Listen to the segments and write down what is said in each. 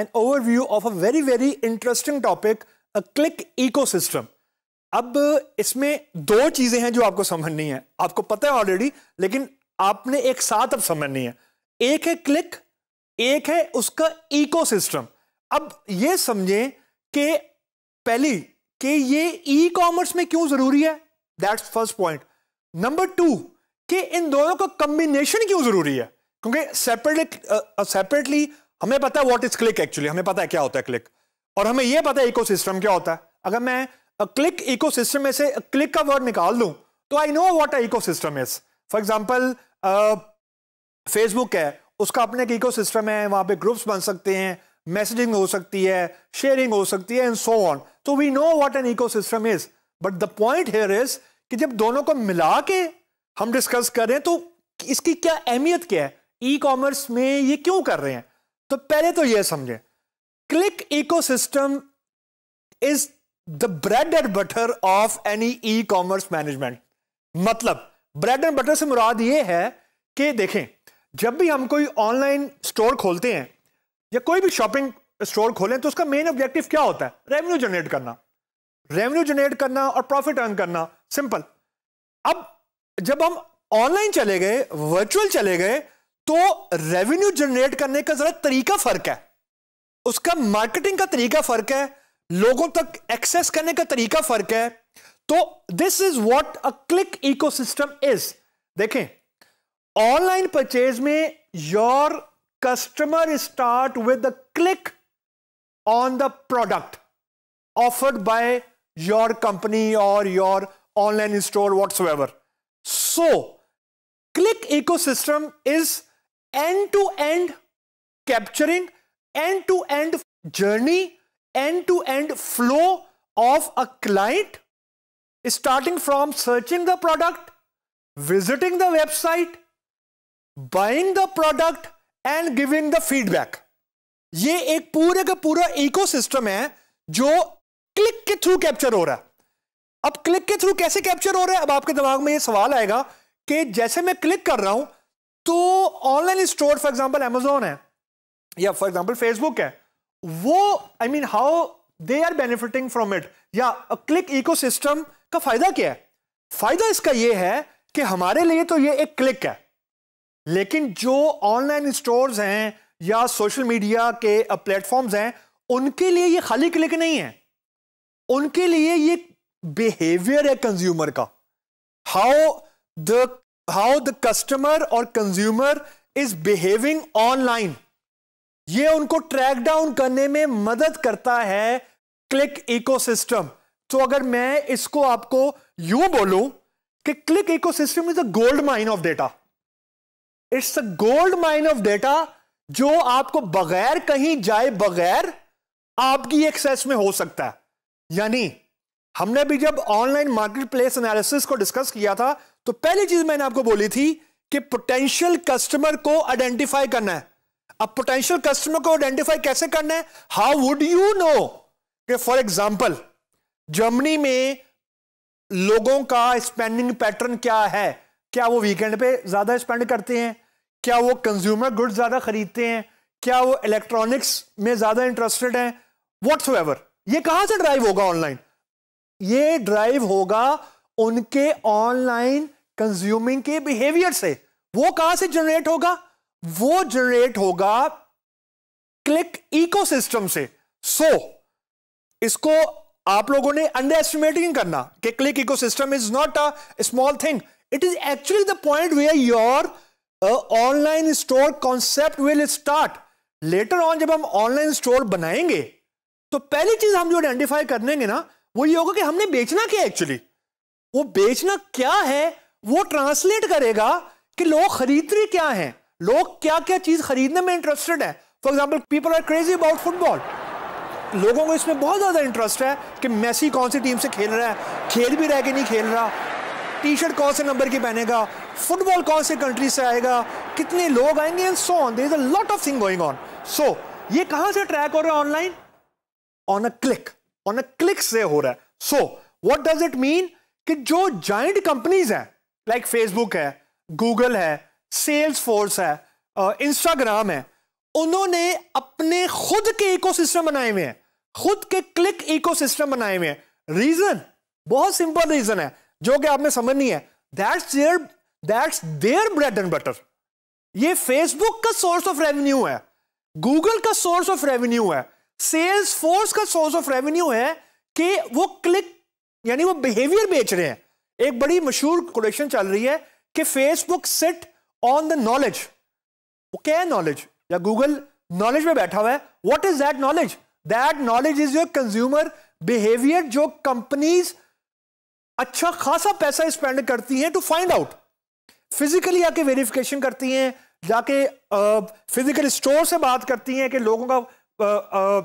an overview of a very very interesting topic a click ecosystem अब इसमें दो चीजें हैं जो आपको समझनी है आपको पता है ऑलरेडी लेकिन आपने एक साथ अब समझनी है एक है क्लिक एक है उसका इकोसिस्टम अब यह समझें कि पहली कि ये ई कॉमर्स में क्यों जरूरी है that's first point number two कि इन दोनों का कंबिनेशन क्यों जरूरी है क्योंकि सेपरेटली सेपरेटली हमें पता है वॉट इज क्लिक एक्चुअली हमें पता है क्या होता है क्लिक और हमें यह पता है सिस्टम क्या होता है अगर मैं क्लिक सिस्टम में से क्लिक का वर्ड निकाल दूं तो I know what a system is for example Facebook है उसका अपने एक इको सिस्टम है वहां पे ग्रुप्स बन सकते हैं मैसेजिंग हो सकती है शेयरिंग हो सकती है एंड सो ऑन तो we know what an ecosystem is but the point here is कि जब दोनों को मिला के हम डिस्कस करें तो इसकी क्या अहमियत क्या है ई e कॉमर्स में ये क्यों कर रहे हैं तो पहले तो यह समझे click ecosystem is the bread and butter of any e commerce management मतलब ब्रेड एंड बटर से मुराद ये है कि देखें जब भी हम कोई ऑनलाइन स्टोर खोलते हैं या कोई भी शॉपिंग स्टोर खोलें तो उसका मेन ऑब्जेक्टिव क्या होता है रेवेन्यू जनरेट करना रेवेन्यू जनरेट करना और प्रॉफिट अर्न करना सिंपल अब जब हम ऑनलाइन चले गए वर्चुअल चले गए तो रेवेन्यू जनरेट करने का जरा तरीका फर्क है उसका मार्केटिंग का तरीका फर्क है लोगों तक एक्सेस करने का तरीका फर्क है तो this is what a click ecosystem is देखें ऑनलाइन परचेज में your customer start with a click on the product offered by your company or your online store whatsoever. So click ecosystem is end to end capturing, end to end journey, end to end flow of a client, starting from searching the product, visiting the website, buying the product, and giving the feedback. ये एक पूरे का पूरा ecosystem है जो click के through capture हो रहा है अब क्लिक के थ्रू कैसे कैप्चर हो रहा है अब आपके दिमाग में ये सवाल आएगा कि जैसे मैं क्लिक कर रहा हूं तो online store for example Amazon है या फॉर एग्जाम्पल फेसबुक है वो I mean how they are benefiting from it या क्लिक इकोसिस्टम का फायदा क्या है फायदा इसका यह है कि हमारे लिए तो ये एक क्लिक है लेकिन जो ऑनलाइन स्टोर्स हैं या सोशल मीडिया के प्लेटफॉर्म्स uh, हैं उनके लिए ये खाली क्लिक नहीं है उनके लिए ये बिहेवियर है कंज्यूमर का how the how the customer और कंज्यूमर इज बिहेविंग ऑनलाइन ये उनको ट्रैक डाउन करने में मदद करता है क्लिक इकोसिस्टम तो अगर मैं इसको आपको यू बोलूं कि click ecosystem is a gold mine of data it's a gold mine of data जो आपको बगैर कहीं जाए बगैर आपकी एक्सेस में हो सकता है यानी हमने भी जब ऑनलाइन मार्केट प्लेस एनालिसिस को डिस्कस किया था तो पहली चीज मैंने आपको बोली थी कि पोटेंशियल कस्टमर को आइडेंटिफाई करना है अब पोटेंशियल कस्टमर को आइडेंटिफाई कैसे करना है हाउ वुड यू नो कि फॉर एग्जाम्पल जर्मनी में लोगों का स्पेंडिंग पैटर्न क्या है क्या वो वीकेंड पे ज्यादा स्पेंड करते हैं क्या वो कंज्यूमर गुड्स ज्यादा खरीदते हैं क्या वो इलेक्ट्रॉनिक्स में ज्यादा इंटरेस्टेड हैं वट्स एवर ये कहां से ड्राइव होगा ऑनलाइन ये ड्राइव होगा उनके ऑनलाइन कंज्यूमिंग के बिहेवियर से वो कहां से जनरेट होगा वो जनरेट होगा क्लिक इकोसिस्टम से सो so, इसको आप लोगों ने अंडर एस्टिमेटिंग करना कि click ecosystem is not a small thing it is actually the point way your online store concept will start later on जब हम ऑनलाइन स्टोर बनाएंगे तो पहली चीज हम जो आइडेंटिफाई कर देंगे ना वो ये होगा कि हमने बेचना क्या एक्चुअली वो बेचना क्या है वो ट्रांसलेट करेगा कि लोग खरीद रहे क्या हैं लोग क्या क्या चीज खरीदने में इंटरेस्टेड है for example people are crazy about football लोगों को इसमें बहुत ज्यादा इंटरेस्ट है कि मैसी कौन सी टीम से खेल रहा है खेल भी रह के नहीं खेल रहा टी शर्ट कौन से नंबर की पहनेगा फुटबॉल कौन से कंट्री से आएगा कितने लोग आएंगे and so on there is a lot of thing going on so ये कहां से ट्रैक हो रहा है online on a click on a click से हो रहा है so what does it mean कि जो जॉइंट कंपनीज हैं लाइक फेसबुक है गूगल है सेल्स फोर्स है इंस्टाग्राम है उन्होंने अपने खुद के इकोसिस्टम बनाए हुए हैं खुद के क्लिक इकोसिस्टम बनाए हुए हैं रीजन बहुत सिंपल रीजन है जो कि आपने समझनी है that's there that's there bread and butter ये फेसबुक का सोर्स ऑफ रेवेन्यू है गूगल का सोर्स ऑफ रेवेन्यू है सेल्स फोर्स का सोर्स ऑफ रेवेन्यू है कि वो क्लिक यानी वो बिहेवियर बेच रहे हैं एक बड़ी मशहूर कोलेशन चल रही है कि Facebook sit on the knowledge वो क्या है नॉलेज या गूगल नॉलेज में बैठा हुआ है what is that knowledge that knowledge is your consumer behaviour जो कंपनीज अच्छा खासा पैसा स्पेंड करती हैं टू फाइंड आउट फिजिकली आके वेरिफिकेशन करती हैं जाके फिजिकल स्टोर से बात करती हैं कि लोगों का आ, आ,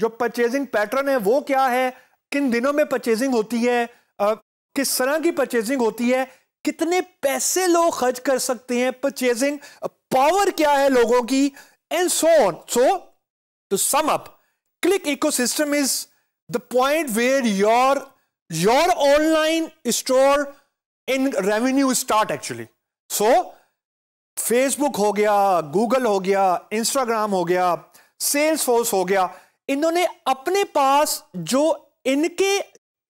जो परचेजिंग पैटर्न है वो क्या है किन दिनों में परचेजिंग होती है किस तरह की परचेजिंग होती है कितने पैसे लोग खर्च कर सकते हैं परचेजिंग पावर क्या है लोगों की and so on so to sum up click ecosystem is the point where your your online store in revenue start actually so Facebook हो गया गूगल हो गया इंस्टाग्राम हो गया सेल्स फोर्स हो गया इन्होंने अपने पास जो इनके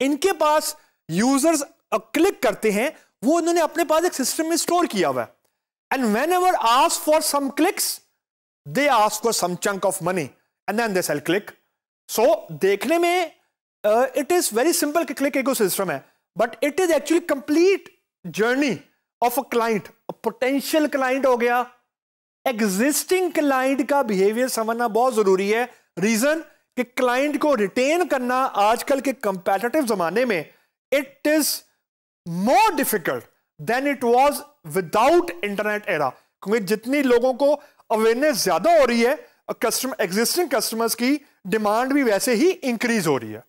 इनके पास यूजर्स क्लिक uh, करते हैं वो उन्होंने अपने पास एक सिस्टम में स्टोर किया हुआ and whenever ask for some clicks they ask for some chunk of money and then they sell click so देखने में it is very simple click ecosystem है but it is actually complete journey of a client potential client हो गया existing client का behaviour समझना बहुत जरूरी है रीजन कि क्लाइंट को रिटेन करना आजकल के कंपेटेटिव जमाने में it is more difficult than it was without internet era. क्योंकि जितनी लोगों को अवेयरनेस ज्यादा हो रही है कस्टमर एग्जिस्टिंग कस्टमर्स की डिमांड भी वैसे ही इंक्रीज हो रही है